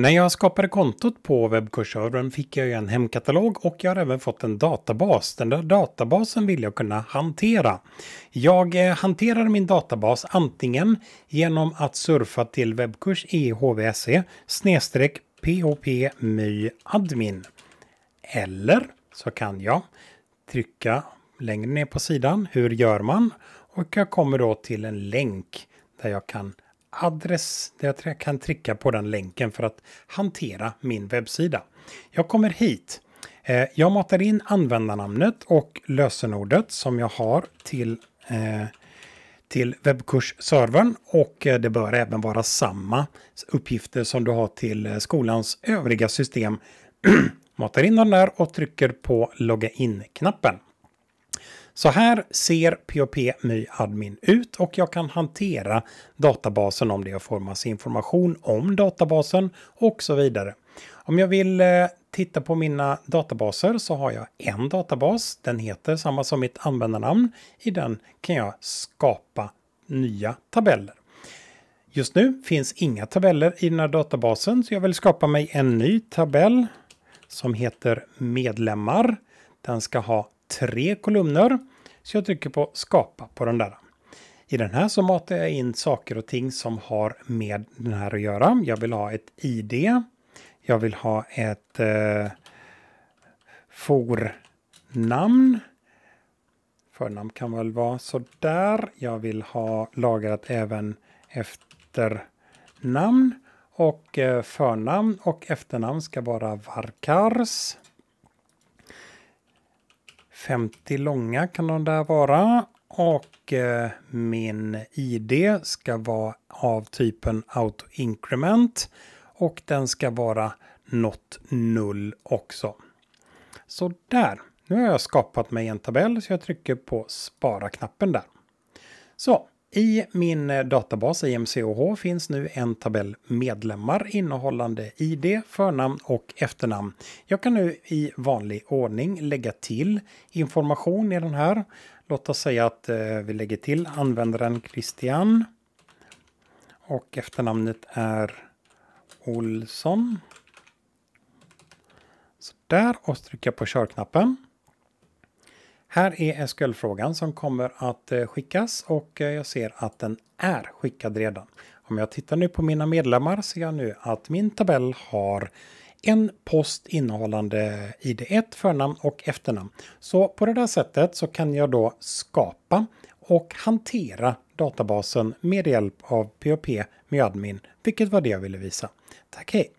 När jag skapade kontot på webbkursservern fick jag ju en hemkatalog och jag har även fått en databas. Den där databasen vill jag kunna hantera. Jag eh, hanterar min databas antingen genom att surfa till webbkurs ehvse e popmyadmin eller så kan jag trycka längre ner på sidan. Hur gör man? Och jag kommer då till en länk där jag kan adress där jag kan trycka på den länken för att hantera min webbsida. Jag kommer hit. Eh, jag matar in användarnamnet och lösenordet som jag har till, eh, till webbkursservern och eh, det bör även vara samma uppgifter som du har till skolans övriga system. matar in den där och trycker på logga in-knappen. Så här ser POP My Admin ut och jag kan hantera databasen om det jag får massa information om databasen och så vidare. Om jag vill eh, titta på mina databaser så har jag en databas. Den heter samma som mitt användarnamn. I den kan jag skapa nya tabeller. Just nu finns inga tabeller i den här databasen så jag vill skapa mig en ny tabell som heter medlemmar. Den ska ha tre kolumner. Så jag trycker på skapa på den där. I den här så matar jag in saker och ting som har med den här att göra. Jag vill ha ett ID. Jag vill ha ett eh, fornamn. Förnamn kan väl vara sådär. Jag vill ha lagrat även efternamn och eh, förnamn och efternamn ska vara varkars. 50 långa kan de där vara. Och eh, min ID ska vara av typen auto increment. Och den ska vara något null också. Så där. Nu har jag skapat mig en tabell så jag trycker på spara-knappen där. Så, i min eh, databas IMCOH finns nu en tabell medlemmar innehållande ID, förnamn och efternamn. Jag kan nu i vanlig ordning lägga till information i den här. Låt oss säga att eh, vi lägger till användaren Christian och efternamnet är Olsson. Så där och trycka på körknappen. Här är SQL-frågan som kommer att eh, skickas och eh, jag ser att den är skickad redan. Om jag tittar nu på mina medlemmar ser jag nu att min tabell har en post innehållande ID1, förnamn och efternamn. Så på det där sättet så kan jag då skapa och hantera databasen med hjälp av POP med admin, vilket var det jag ville visa. Tack hej!